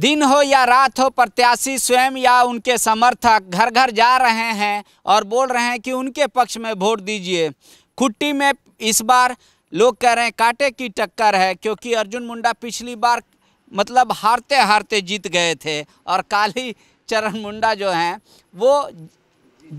दिन हो या रात हो प्रत्याशी स्वयं या उनके समर्थक घर घर जा रहे हैं और बोल रहे हैं कि उनके पक्ष में वोट दीजिए खुट्टी में इस बार लोग कह रहे हैं कांटे की टक्कर है क्योंकि अर्जुन मुंडा पिछली बार मतलब हारते हारते जीत गए थे और काली चरण मुंडा जो हैं वो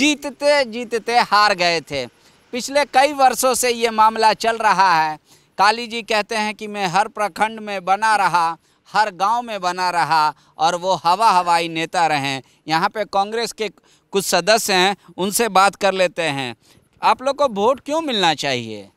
जीतते जीतते हार गए थे पिछले कई वर्षों से ये मामला चल रहा है काली जी कहते हैं कि मैं हर प्रखंड में बना रहा हर गांव में बना रहा और वो हवा हवाई नेता रहे यहाँ पे कांग्रेस के कुछ सदस्य हैं उनसे बात कर लेते हैं आप लोग को वोट क्यों मिलना चाहिए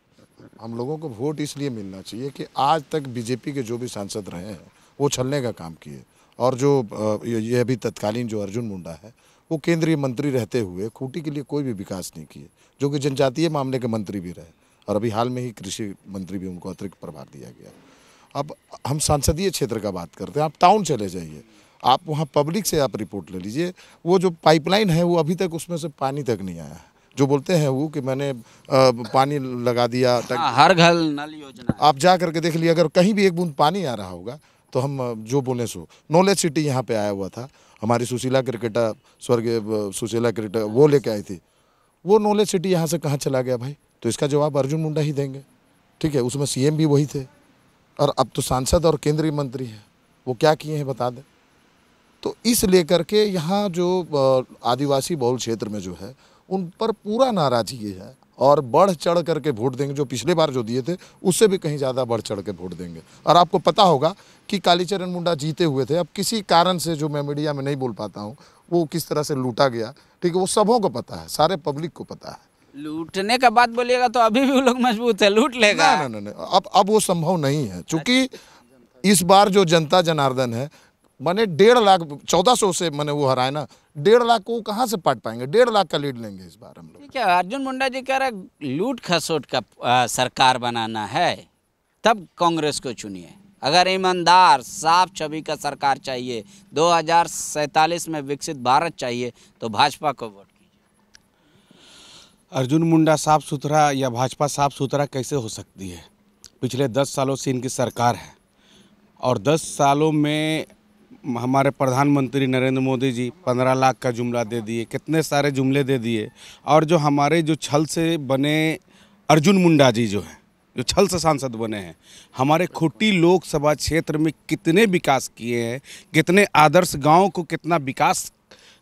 हम लोगों को वोट इसलिए मिलना चाहिए कि आज तक बीजेपी के जो भी सांसद रहे हैं वो छलने का काम किए और जो ये अभी तत्कालीन जो अर्जुन मुंडा है वो केंद्रीय मंत्री रहते हुए खूंटी के लिए कोई भी विकास नहीं किए जो कि जनजातीय मामले के मंत्री भी रहे और अभी हाल में ही कृषि मंत्री भी उनको अतिरिक्त प्रभार दिया गया अब हम संसदीय क्षेत्र का बात करते हैं आप टाउन चले जाइए आप वहाँ पब्लिक से आप रिपोर्ट ले लीजिए वो जो पाइपलाइन है वो अभी तक उसमें से पानी तक नहीं आया है जो बोलते हैं वो कि मैंने आ, पानी लगा दिया हाँ, हर घर नल योजना आप जा करके देख लिए अगर कहीं भी एक बूंद पानी आ रहा होगा तो हम जो बोले सो नॉलेज सिटी यहाँ पे आया हुआ था हमारी सुशीला क्रिकेटर स्वर्गीय सुशीला क्रिकेटर वो लेके आई थी वो नॉलेज सिटी यहाँ से कहाँ चला गया भाई तो इसका जवाब अर्जुन मुंडा ही देंगे ठीक है उसमें सीएम भी वही थे और अब तो सांसद और केंद्रीय मंत्री हैं वो क्या किए हैं बता दें तो इस लेकर के यहाँ जो आदिवासी बहुल क्षेत्र में जो है उन पर पूरा नाराज़गी है और बढ़ चढ़ करके वोट देंगे जो पिछले बार जो दिए थे उससे भी कहीं ज़्यादा बढ़ चढ़ के वोट देंगे और आपको पता होगा कि कालीचरण मुंडा जीते हुए थे अब किसी कारण से जो मैं मीडिया में नहीं बोल पाता हूँ वो किस तरह से लूटा गया ठीक है वो सबों को पता है सारे पब्लिक को पता है लूटने का बात बोलिएगा तो अभी भी वो लोग मजबूत है लूट लेगा ना ना ना, ना अब अब वो संभव नहीं है क्योंकि इस बार जो जनता जनार्दन है मैंने डेढ़ लाख चौदह सौ से मैंने वो हराया ना डेढ़ लाख को कहाँ से पाट पाएंगे डेढ़ लाख का लीड लेंगे इस बार हम लोग क्या अर्जुन मुंडा जी कह रहे लूट खसोट का आ, सरकार बनाना है तब कांग्रेस को चुनिए अगर ईमानदार साफ छवि का सरकार चाहिए दो में विकसित भारत चाहिए तो भाजपा को वोट अर्जुन मुंडा साफ सुथरा या भाजपा साफ सुथरा कैसे हो सकती है पिछले दस सालों से इनकी सरकार है और दस सालों में हमारे प्रधानमंत्री नरेंद्र मोदी जी पंद्रह लाख का जुमला दे दिए कितने सारे जुमले दे दिए और जो हमारे जो छल से बने अर्जुन मुंडा जी जो हैं जो छल से सांसद बने हैं हमारे खुट्टी लोकसभा क्षेत्र में कितने विकास किए हैं कितने आदर्श गाँव को कितना विकास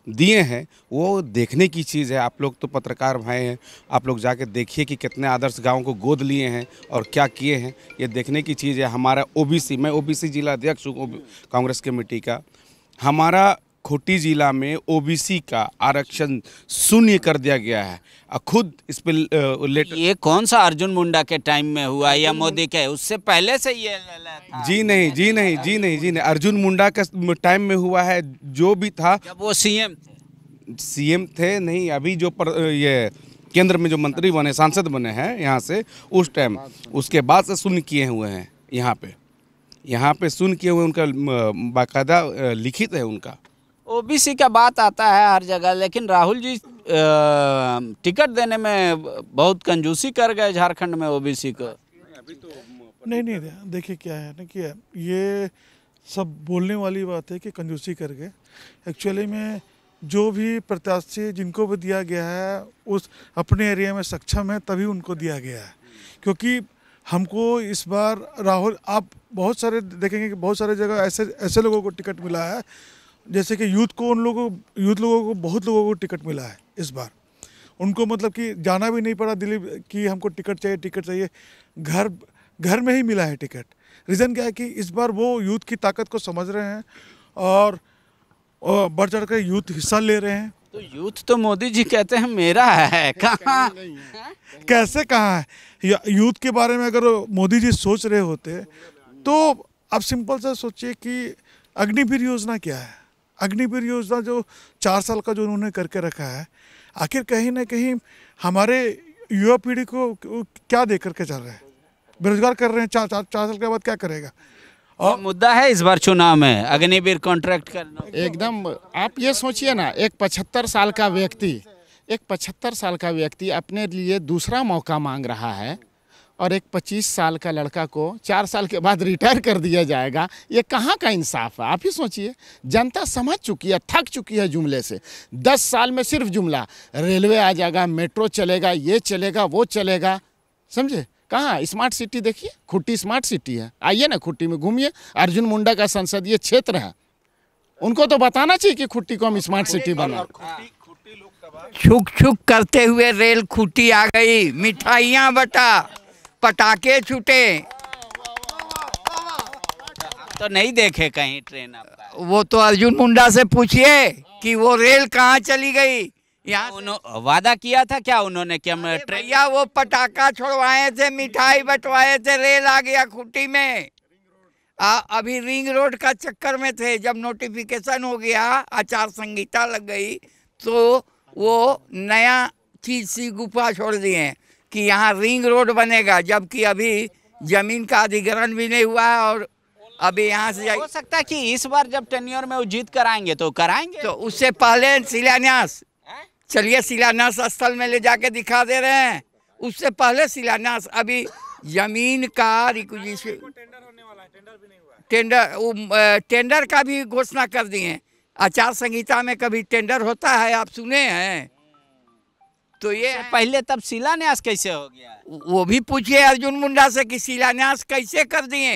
दिए हैं वो देखने की चीज़ है आप लोग तो पत्रकार भाई हैं आप लोग जाके देखिए कि कितने आदर्श गांव को गोद लिए हैं और क्या किए हैं ये देखने की चीज़ है हमारा ओबीसी मैं ओबीसी जिला अध्यक्ष हूँ कांग्रेस कमेटी का हमारा खूंटी ज़िला में ओबीसी का आरक्षण शून्य कर दिया गया है खुद इस पर लेटर ये कौन सा अर्जुन मुंडा के टाइम में हुआ या मोदी के उससे पहले से ये था। जी नहीं जी नहीं जी नहीं जी नहीं अर्जुन मुंडा के टाइम में हुआ है जो भी था जब वो सीएम सीएम थे नहीं अभी जो पर, ये केंद्र में जो मंत्री बने सांसद बने हैं यहाँ से उस टाइम उसके बाद से शून्य किए हुए हैं यहाँ पे यहाँ पे सुन किए हुए उनका बाकायदा लिखित है उनका ओबीसी का बात आता है हर जगह लेकिन राहुल जी टिकट देने में बहुत कंजूसी कर गए झारखंड में ओबीसी को नहीं नहीं देखिए क्या है ना कि ये सब बोलने वाली बात है कि कंजूसी कर गए एक्चुअली में जो भी प्रत्याशी जिनको भी दिया गया है उस अपने एरिया में सक्षम है तभी उनको दिया गया है क्योंकि हमको इस बार राहुल आप बहुत सारे देखेंगे कि बहुत सारे जगह ऐसे ऐसे लोगों को टिकट मिला है जैसे कि यूथ को उन लोगों यूथ लोगों को बहुत लोगों को टिकट मिला है इस बार उनको मतलब कि जाना भी नहीं पड़ा दिल्ली कि हमको टिकट चाहिए टिकट चाहिए घर घर में ही मिला है टिकट रीज़न क्या है कि इस बार वो यूथ की ताकत को समझ रहे हैं और बढ़ चढ़ कर यूथ हिस्सा ले रहे हैं तो यूथ तो मोदी जी कहते हैं मेरा है कहाँ कैसे कहाँ है यूथ के बारे में अगर मोदी जी सोच रहे होते तो आप सिंपल सा सोचिए कि अग्निवीर योजना क्या है अग्निवीर योजना जो चार साल का जो उन्होंने करके रखा है आखिर कहीं ना कहीं हमारे युवा पीढ़ी को क्या दे करके चल रहे हैं बेरोजगार कर रहे हैं चार चार चार साल के बाद क्या करेगा और मुद्दा है इस बार चुनाव में अग्निवीर कॉन्ट्रैक्ट करना एकदम आप ये सोचिए ना एक पचहत्तर साल का व्यक्ति एक पचहत्तर साल का व्यक्ति अपने लिए दूसरा मौका मांग रहा है और एक 25 साल का लड़का को चार साल के बाद रिटायर कर दिया जाएगा ये कहाँ का इंसाफ है आप ही सोचिए जनता समझ चुकी है थक चुकी है जुमले से 10 साल में सिर्फ जुमला रेलवे आ जाएगा मेट्रो चलेगा ये चलेगा वो चलेगा समझे कहाँ स्मार्ट सिटी देखिए खुट्टी स्मार्ट सिटी है आइए ना खुट्टी में घूमिए अर्जुन मुंडा का संसदीय क्षेत्र है उनको तो बताना चाहिए कि खुट्टी को हम स्मार्ट सिटी बना छुक छुक करते हुए रेल खुट्टी आ गई मिठाइयाँ बटा पटाखे छूटे तो नहीं देखे कहीं ट्रेन आप वो तो अर्जुन मुंडा से पूछिए कि वो रेल कहाँ चली गई यहाँ उन्होंने वादा किया था क्या उन्होंने कि हम भैया वो पटाखा छोड़वाए थे मिठाई बटवाए थे रेल आ गया खुट्टी में आ, अभी रिंग रोड का चक्कर में थे जब नोटिफिकेशन हो गया आचार संहिता लग गई तो वो नया चीज सी गुफा छोड़ दिए कि यहाँ रिंग रोड बनेगा जबकि अभी जमीन का अधिग्रहण भी नहीं हुआ है और अभी यहाँ से हो सकता है कि इस बार जब टेन्योर में वो जीत कराएंगे तो कराएंगे तो उससे पहले शिलान्यास चलिए शिलान्यास स्थल में ले जाके दिखा दे रहे हैं उससे पहले शिलान्यास अभी जमीन का रिक्विजिशन टेंडर वो टेंडर का भी घोषणा कर दिए आचार संहिता में कभी टेंडर होता है आप सुने हैं तो ये पहले तब शिलान्यास कैसे हो गया वो भी पूछिए अर्जुन मुंडा से कि शिलान्यास कैसे कर दिए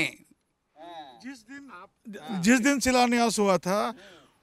जिस दिन हाँ। जिस दिन शिलान्यास हुआ था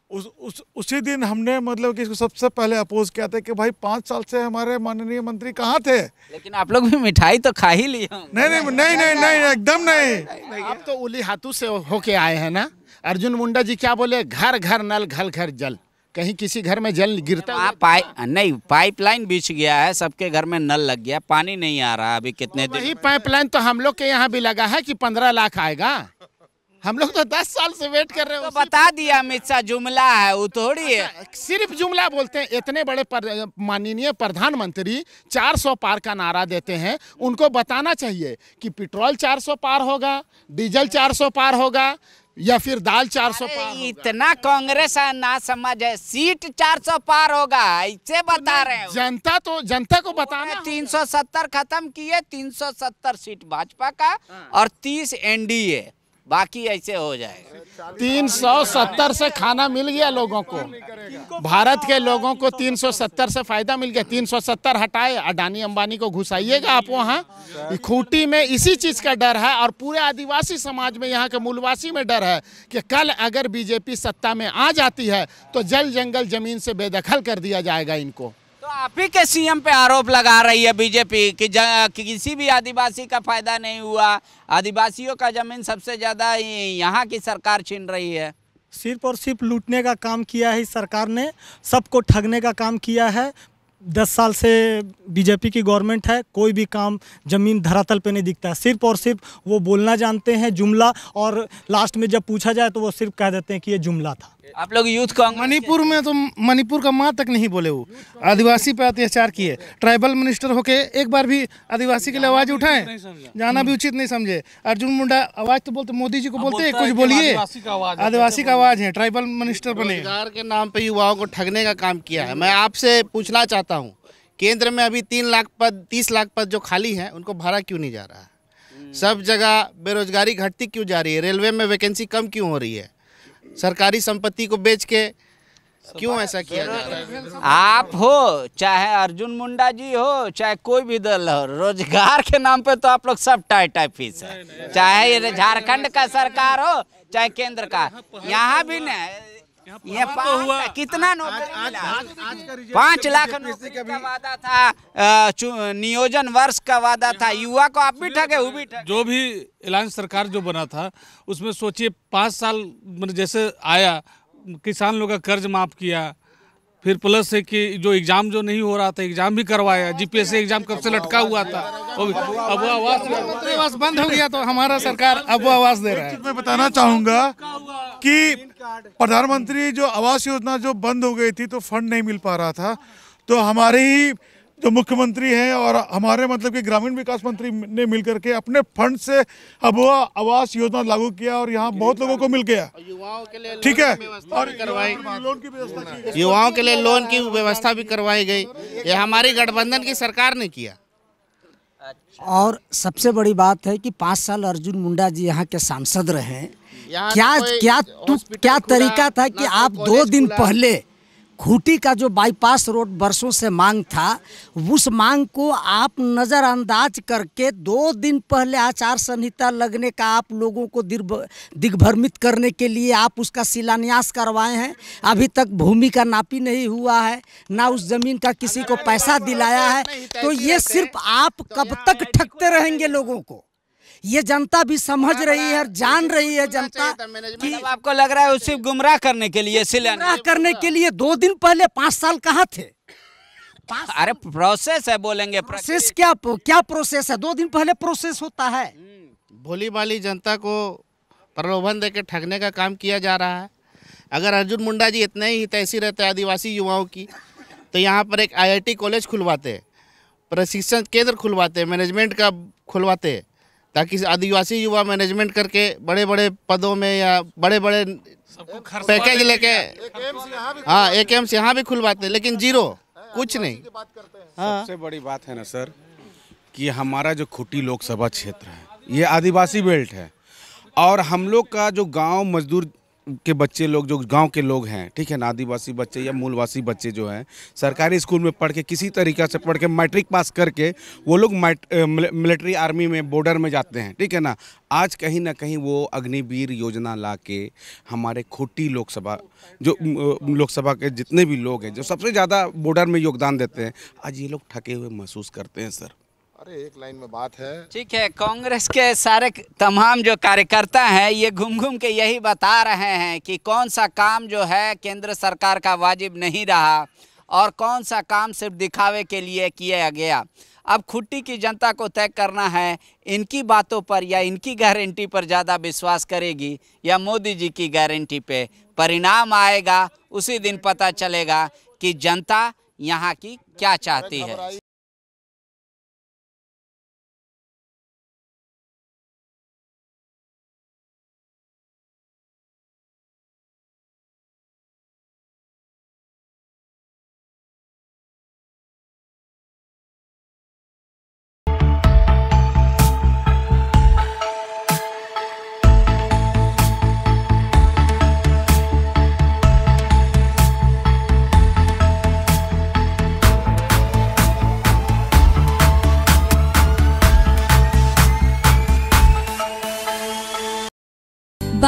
उस, उस उसी दिन हमने मतलब कि इसको सबसे पहले अपोज किया था कि भाई पाँच साल से हमारे माननीय मंत्री कहाँ थे लेकिन आप लोग भी मिठाई तो खा ही लिया नहीं नहीं नहीं नहीं नहीं एकदम नहीं आप तो उली हाथों से होके आए हैं ना अर्जुन मुंडा जी क्या बोले घर घर नल घर घर जल कहीं किसी घर में जल गिरता आप पाइप नहीं पाइपलाइन बिछ गया है सबके घर में नल लग गया पानी नहीं आ रहा अभी कितने दिन पाइपलाइन तो हम लोग के यहाँ भी लगा है कि पंद्रह लाख आएगा हम लोग तो दस साल से वेट कर रहे हो तो बता दिया अमित शाह जुमला है वो थोड़ी है अच्छा, सिर्फ जुमला बोलते हैं इतने बड़े पर, माननीय प्रधानमंत्री 400 पार का नारा देते हैं उनको बताना चाहिए कि पेट्रोल 400 पार होगा डीजल 400 पार होगा या फिर दाल चार सौ इतना कांग्रेस ना समझ है सीट चार सौ पार होगा इसे तो बता रहे हैं जनता तो जनता को बताना तीन सौ सत्तर खत्म किए तीन सौ सत्तर सीट भाजपा का हाँ। और तीस एनडीए बाकी ऐसे हो जाएगा तीन सौ सत्तर से खाना मिल गया लोगों को भारत के लोगों को तीन सौ सत्तर से फायदा मिल गया तीन सौ सत्तर हटाए अडानी अंबानी को घुसाइएगा आप वहाँ खूटी में इसी चीज का डर है और पूरे आदिवासी समाज में यहाँ के मूलवासी में डर है कि कल अगर बीजेपी सत्ता में आ जाती है तो जल जंगल जमीन से बेदखल कर दिया जाएगा इनको आप ही के सीएम पे आरोप लगा रही है बीजेपी कि, कि किसी भी आदिवासी का फायदा नहीं हुआ आदिवासियों का जमीन सबसे ज़्यादा यहाँ की सरकार छीन रही है सिर्फ और सिर्फ लूटने का काम किया है सरकार ने सबको ठगने का काम किया है दस साल से बीजेपी की गवर्नमेंट है कोई भी काम जमीन धरातल पे नहीं दिखता है सिर्फ और सिर्फ वो बोलना जानते हैं जुमला और लास्ट में जब पूछा जाए तो वो सिर्फ कह देते हैं कि ये जुमला था आप लोग यूथ का मणिपुर में तो मणिपुर का माँ तक नहीं बोले वो आदिवासी पे अत्याचार किए ट्राइबल मिनिस्टर होके एक बार भी आदिवासी के लिए आवाज उठाए जाना भी उचित नहीं समझे अर्जुन मुंडा आवाज तो बोलते मोदी जी को बोलते कुछ बोलिए आदिवासी का आवाज है ट्राइबल मिनिस्टर बने के नाम पे युवाओं को ठगने का काम किया है मैं आपसे पूछना चाहता हूँ केंद्र में अभी तीन लाख पद तीस लाख पद जो खाली हैं उनको भरा क्यों नहीं जा रहा है सब जगह बेरोजगारी घटती क्यों जा रही है रेलवे में वैकेंसी कम क्यों हो रही है सरकारी संपत्ति को बेच के तो क्यों ऐसा किया जा रहा है आप हो चाहे अर्जुन मुंडा जी हो चाहे कोई भी दल हो रोजगार के नाम पे तो आप लोग सब टाइट टाई फीस है चाहे झारखंड का सरकार हो चाहे केंद्र का यहाँ भी नहीं ये तो हुआ कितना नौकरी पाँच लाख का वादा था नियोजन वर्ष का वादा था युवा को आप भी ठगे वो भी जो भी एलान सरकार जो बना था उसमें सोचिए पाँच साल जैसे आया किसान लोग का कर्ज माफ किया फिर प्लस है कि जो एग्ज़ाम जो नहीं हो रहा था एग्ज़ाम भी करवाया जीपीएससी एग्ज़ाम कब से लटका हुआ था अब आवास बंद हो गया तो हमारा सरकार अब आवास दे रहा है मैं बताना चाहूंगा कि प्रधानमंत्री जो आवास योजना जो बंद हो गई थी तो फंड नहीं मिल पा रहा था तो हमारे ही जो मुख्यमंत्री हैं और हमारे मतलब कि ग्रामीण विकास मंत्री ने मिलकर के अपने फंड से अब आवास योजना लागू किया और यहाँ बहुत लोगों को मिल गया युवाओं के लिए ठीक है और लोन की व्यवस्था युवाओं के लिए लोन की व्यवस्था भी करवाई गई ये हमारी गठबंधन की सरकार ने किया और सबसे बड़ी बात है कि पाँच साल अर्जुन मुंडा जी यहाँ के सांसद रहे क्या क्या क्या तरीका था कि आप दो दिन पहले खूटी का जो बाईपास रोड बरसों से मांग था उस मांग को आप नज़रअंदाज करके दो दिन पहले आचार संहिता लगने का आप लोगों को दिग्भ्रमित करने के लिए आप उसका शिलान्यास करवाए हैं अभी तक भूमि का नापी नहीं हुआ है ना उस ज़मीन का किसी को पैसा दिलाया है तो ये सिर्फ आप कब तक ठगते रहेंगे लोगों को ये जनता भी समझ रही है और जान रही है जनता कि मतलब आपको लग रहा है उसे गुमराह करने के लिए गुमराह करने के लिए दो दिन पहले पाँच साल कहाँ थे अरे प्रोसेस है बोलेंगे प्रोसेस क्या क्या प्रोसेस है दो दिन पहले प्रोसेस होता है हम्म। भोली भाली जनता को प्रलोभन देकर ठगने का काम किया जा रहा है अगर अर्जुन मुंडा जी इतने ही तैसी रहते आदिवासी युवाओं की तो यहाँ पर एक आईआईटी कॉलेज खुलवाते प्रशिक्षण केंद्र खुलवाते मैनेजमेंट का खुलवाते ताकि आदिवासी युवा मैनेजमेंट करके बड़े बड़े पदों में या बड़े बड़े पैकेज लेके हाँ एक एम्स यहाँ भी खुलवाते हैं लेकिन हाँ, जीरो हाँ, कुछ नहीं हाँ सबसे बड़ी बात है ना सर कि हमारा जो खुटी लोकसभा क्षेत्र है ये आदिवासी बेल्ट है और हम लोग का जो गांव मजदूर के बच्चे लोग जो गांव के लोग हैं ठीक है ना आदिवासी बच्चे या मूलवासी बच्चे जो हैं सरकारी स्कूल में पढ़ के किसी तरीक़े से पढ़ के मैट्रिक पास करके वो लोग मिलिट्री आर्मी में बॉर्डर में जाते हैं ठीक है ना आज कहीं ना कहीं वो अग्निवीर योजना ला के हमारे खोटी लोकसभा जो लोकसभा के जितने भी लोग हैं जो सबसे ज़्यादा बॉर्डर में योगदान देते हैं आज ये लोग ठके हुए महसूस करते हैं सर अरे एक लाइन में बात है ठीक है कांग्रेस के सारे तमाम जो कार्यकर्ता हैं ये घूम घूम के यही बता रहे हैं कि कौन सा काम जो है केंद्र सरकार का वाजिब नहीं रहा और कौन सा काम सिर्फ दिखावे के लिए किया गया अब खुट्टी की जनता को तय करना है इनकी बातों पर या इनकी गारंटी पर ज़्यादा विश्वास करेगी या मोदी जी की गारंटी पे परिणाम आएगा उसी दिन पता चलेगा कि जनता यहाँ की क्या चाहती है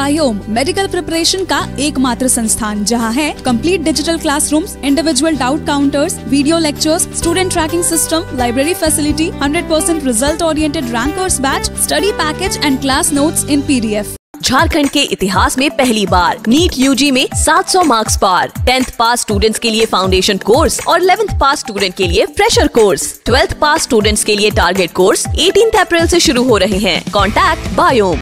आयोम मेडिकल प्रिपरेशन का एकमात्र संस्थान जहां है complete digital classrooms, individual doubt counters video lectures student tracking system library facility 100% percent result oriented rankers batch study package and class notes in PDF Jharkhand के इतिहास में पहली बार नीट यूजी में 700 मार्क्स पार टेंथ पास स्टूडेंट्स के लिए foundation course और इलेवेंथ पास स्टूडेंट के लिए fresher course twelfth pass students के लिए टारगेट कोर्स 18 अप्रैल से शुरू हो रहे हैं कॉन्टैक्ट बायोम